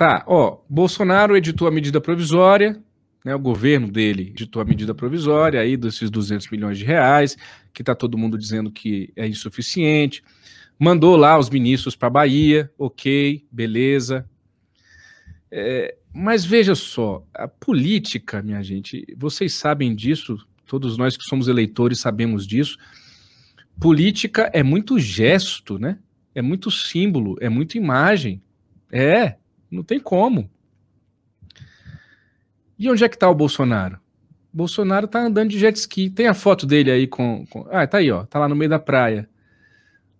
Tá, ó, Bolsonaro editou a medida provisória, né, o governo dele editou a medida provisória aí desses 200 milhões de reais, que tá todo mundo dizendo que é insuficiente. Mandou lá os ministros para Bahia, ok, beleza. É, mas veja só, a política, minha gente, vocês sabem disso, todos nós que somos eleitores sabemos disso. Política é muito gesto, né? É muito símbolo, é muito imagem. É, não tem como. E onde é que está o Bolsonaro? O Bolsonaro está andando de jet ski. Tem a foto dele aí com, com. Ah, tá aí, ó. Tá lá no meio da praia.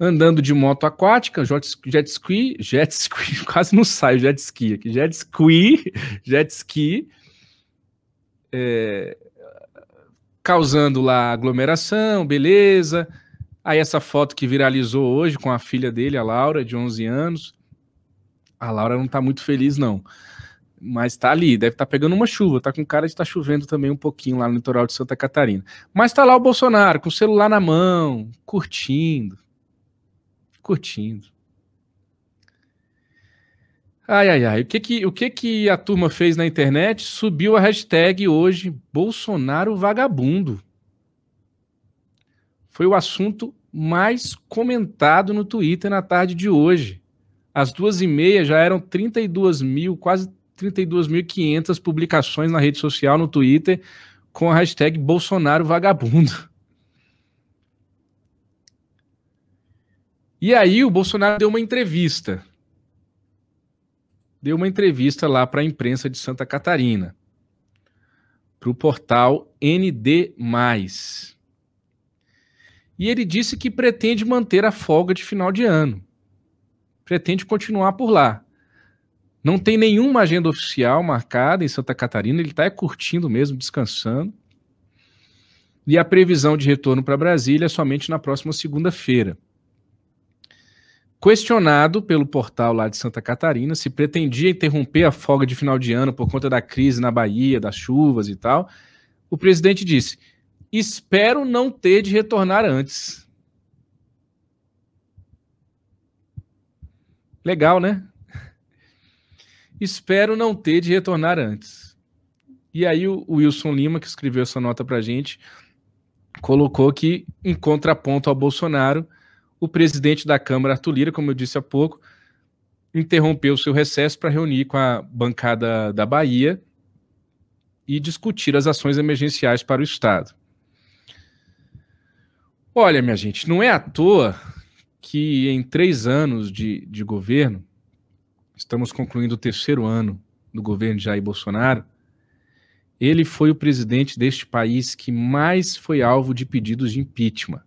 Andando de moto aquática, jet, jet ski, jet ski, quase não sai o jet ski aqui. Jet ski, jet ski. É, causando lá aglomeração, beleza. Aí essa foto que viralizou hoje com a filha dele, a Laura, de 11 anos, a Laura não tá muito feliz, não. Mas tá ali, deve estar tá pegando uma chuva, tá com cara de estar tá chovendo também um pouquinho lá no litoral de Santa Catarina. Mas tá lá o Bolsonaro com o celular na mão, curtindo. Curtindo. Ai, ai, ai. O que que, o que que a turma fez na internet? Subiu a hashtag hoje Bolsonaro vagabundo. Foi o assunto mais comentado no Twitter na tarde de hoje. Às duas e meia já eram 32 mil, quase 32.500 publicações na rede social, no Twitter, com a hashtag Bolsonaro Vagabundo. E aí o Bolsonaro deu uma entrevista. Deu uma entrevista lá para a imprensa de Santa Catarina, para o portal ND. E ele disse que pretende manter a folga de final de ano pretende continuar por lá. Não tem nenhuma agenda oficial marcada em Santa Catarina, ele está é curtindo mesmo, descansando. E a previsão de retorno para Brasília é somente na próxima segunda-feira. Questionado pelo portal lá de Santa Catarina se pretendia interromper a folga de final de ano por conta da crise na Bahia, das chuvas e tal, o presidente disse: Espero não ter de retornar antes. Legal, né? Espero não ter de retornar antes. E aí o Wilson Lima, que escreveu essa nota para gente, colocou que, em contraponto ao Bolsonaro, o presidente da Câmara, Arthur Lira, como eu disse há pouco, interrompeu seu recesso para reunir com a bancada da Bahia e discutir as ações emergenciais para o Estado. Olha, minha gente, não é à toa que em três anos de, de governo, estamos concluindo o terceiro ano do governo de Jair Bolsonaro, ele foi o presidente deste país que mais foi alvo de pedidos de impeachment.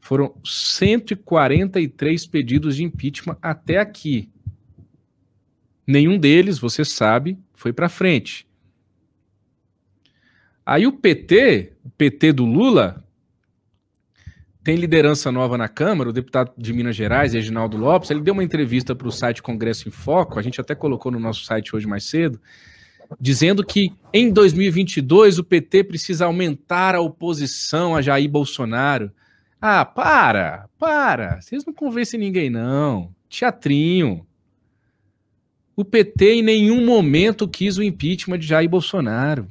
Foram 143 pedidos de impeachment até aqui. Nenhum deles, você sabe, foi para frente. Aí o PT, o PT do Lula, tem liderança nova na Câmara, o deputado de Minas Gerais, Reginaldo Lopes, ele deu uma entrevista para o site Congresso em Foco, a gente até colocou no nosso site hoje mais cedo, dizendo que em 2022 o PT precisa aumentar a oposição a Jair Bolsonaro. Ah, para, para, vocês não convencem ninguém não, teatrinho. O PT em nenhum momento quis o impeachment de Jair Bolsonaro.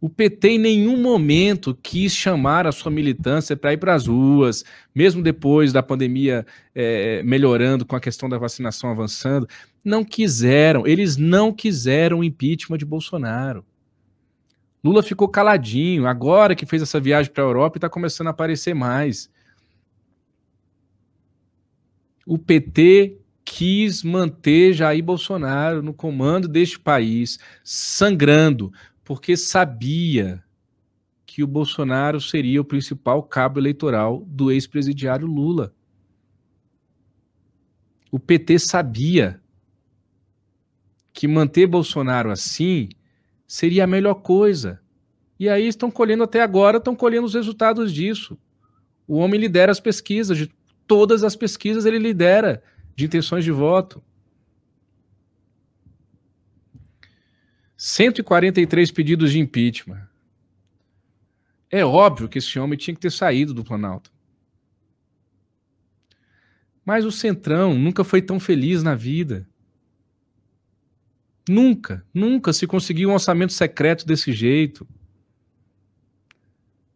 O PT em nenhum momento quis chamar a sua militância para ir para as ruas, mesmo depois da pandemia é, melhorando com a questão da vacinação avançando. Não quiseram, eles não quiseram o impeachment de Bolsonaro. Lula ficou caladinho, agora que fez essa viagem para a Europa está começando a aparecer mais. O PT quis manter Jair Bolsonaro no comando deste país, sangrando, porque sabia que o Bolsonaro seria o principal cabo eleitoral do ex-presidiário Lula. O PT sabia que manter Bolsonaro assim seria a melhor coisa. E aí estão colhendo até agora, estão colhendo os resultados disso. O homem lidera as pesquisas, de todas as pesquisas ele lidera de intenções de voto. 143 pedidos de impeachment. É óbvio que esse homem tinha que ter saído do Planalto. Mas o Centrão nunca foi tão feliz na vida. Nunca, nunca se conseguiu um orçamento secreto desse jeito.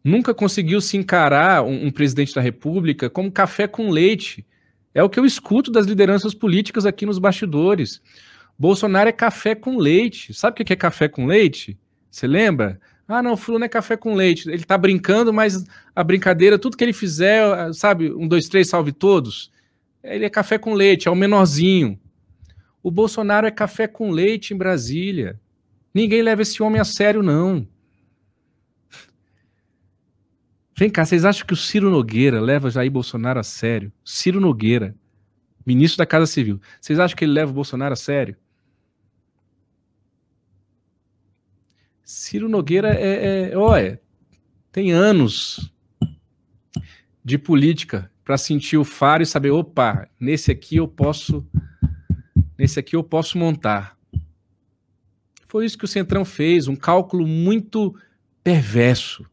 Nunca conseguiu se encarar um, um, presidente da República como café com leite. É o que eu escuto das lideranças políticas aqui nos bastidores. Bolsonaro é café com leite. Sabe o que é café com leite? Você lembra? Ah, não, fulano é café com leite. Ele tá brincando, mas a brincadeira, tudo que ele fizer, sabe, um, dois, três, salve todos. Ele é café com leite, é o menorzinho. O Bolsonaro é café com leite em Brasília. Ninguém leva esse homem a sério, não. Vem cá, vocês acham que o Ciro Nogueira leva Jair Bolsonaro a sério? Ciro Nogueira, ministro da Casa Civil. Vocês acham que ele leva o Bolsonaro a sério? Ciro Nogueira é, é, é olha, tem anos de política para sentir o faro e saber, opa, nesse aqui eu posso, nesse aqui eu posso montar. Foi isso que o Centrão fez, um cálculo muito perverso.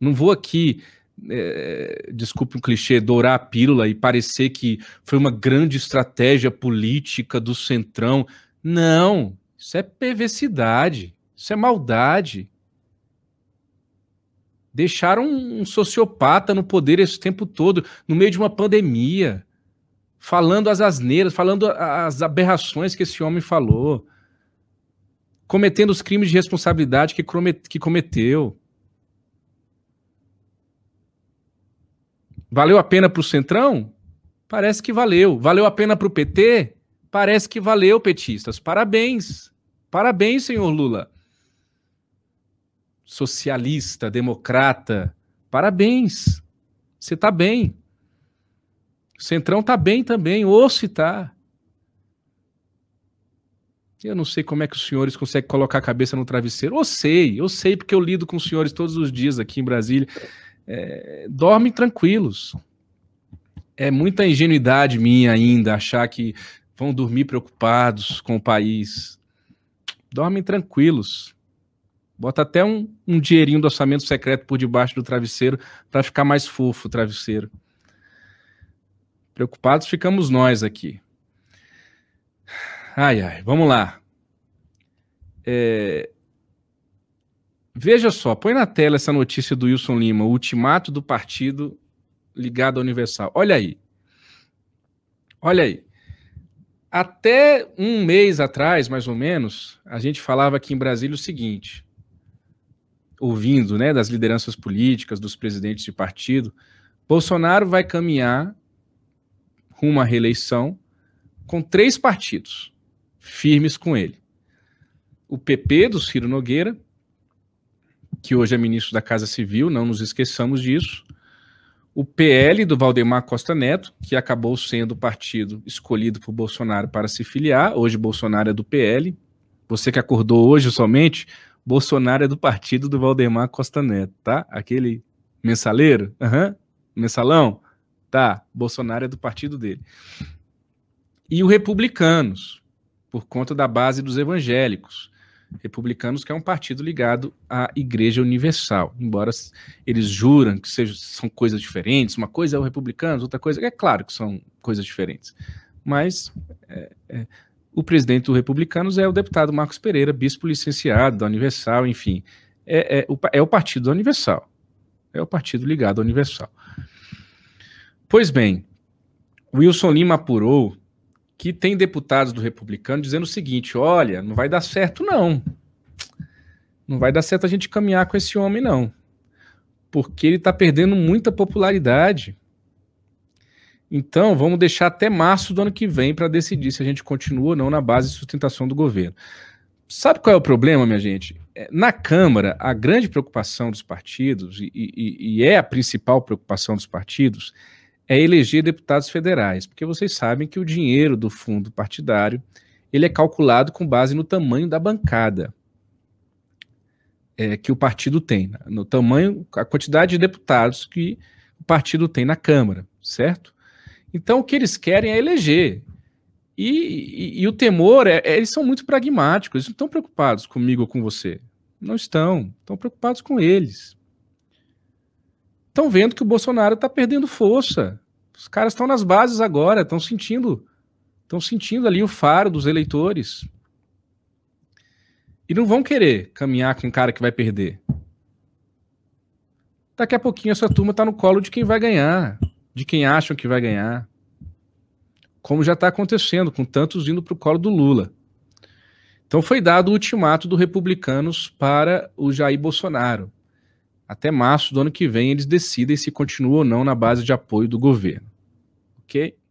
Não vou aqui, é, desculpe um clichê, dourar a pílula e parecer que foi uma grande estratégia política do Centrão. Não, isso é perversidade. Isso é maldade. Deixaram um sociopata no poder esse tempo todo, no meio de uma pandemia, falando as asneiras, falando as aberrações que esse homem falou, cometendo os crimes de responsabilidade que cometeu. Valeu a pena para o Centrão? Parece que valeu. Valeu a pena para o PT? Parece que valeu, petistas. Parabéns. Parabéns, senhor Lula socialista, democrata. Parabéns. Você está bem. O Centrão está bem também, ou se está. Eu não sei como é que os senhores conseguem colocar a cabeça no travesseiro. Eu sei, eu sei, porque eu lido com os senhores todos os dias aqui em Brasília. É, dormem tranquilos. É muita ingenuidade minha ainda achar que vão dormir preocupados com o país. Dormem tranquilos. Bota até um, um dinheirinho do orçamento secreto por debaixo do travesseiro para ficar mais fofo o travesseiro. Preocupados ficamos nós aqui. Ai, ai, vamos lá. É... Veja só, põe na tela essa notícia do Wilson Lima, o ultimato do partido ligado ao Universal. Olha aí. Olha aí. Até um mês atrás, mais ou menos, a gente falava aqui em Brasília o seguinte: ouvindo, né, das lideranças políticas, dos presidentes de partido, Bolsonaro vai caminhar rumo à reeleição com três partidos firmes com ele. O PP do Ciro Nogueira, que hoje é ministro da Casa Civil, não nos esqueçamos disso. O PL do Valdemar Costa Neto, que acabou sendo o partido escolhido por Bolsonaro para se filiar, hoje Bolsonaro é do PL. Você que acordou hoje somente, Bolsonaro é do partido do Valdemar Costa Neto, tá? Aquele mensaleiro? Aham. Uhum. Mensalão? Tá. Bolsonaro é do partido dele. E o Republicanos, por conta da base dos evangélicos. Republicanos, que é um partido ligado à Igreja Universal, embora eles juram que sejam, são coisas diferentes, uma coisa é o republicano, outra coisa é claro que são coisas diferentes, mas é, é o presidente do Republicanos é o deputado Marcos Pereira, bispo licenciado da Universal, enfim. É, é, o, é o partido da Universal. É o partido ligado à Universal. Pois bem, Wilson Lima apurou que tem deputados do Republicano dizendo o seguinte: olha, não vai dar certo, não. Não vai dar certo a gente caminhar com esse homem, não. Porque ele está perdendo muita popularidade. Então, vamos deixar até março do ano que vem para decidir se a gente continua ou não na base de sustentação do governo. Sabe qual é o problema, minha gente? É, na Câmara, a grande preocupação dos partidos, e, e, e é a principal preocupação dos partidos, é eleger deputados federais, porque vocês sabem que o dinheiro do fundo partidário ele é calculado com base no tamanho da bancada é, que o partido tem, né? no tamanho, a quantidade de deputados que o partido tem na Câmara, certo? Então, o que eles querem é eleger. E, e, e o temor é, é, eles são muito pragmáticos, eles não estão preocupados comigo ou com você. Não estão, estão preocupados com eles. Estão vendo que o Bolsonaro está perdendo força. Os caras estão nas bases agora, estão sentindo, estão sentindo ali o faro dos eleitores. E não vão querer caminhar com um cara que vai perder. Daqui a pouquinho essa turma está no colo de quem vai ganhar de quem acham que vai ganhar, como já está acontecendo, com tantos indo para o colo do Lula. Então foi dado o ultimato dos republicanos para o Jair Bolsonaro. Até março do ano que vem eles decidem se continuam ou não na base de apoio do governo. Ok?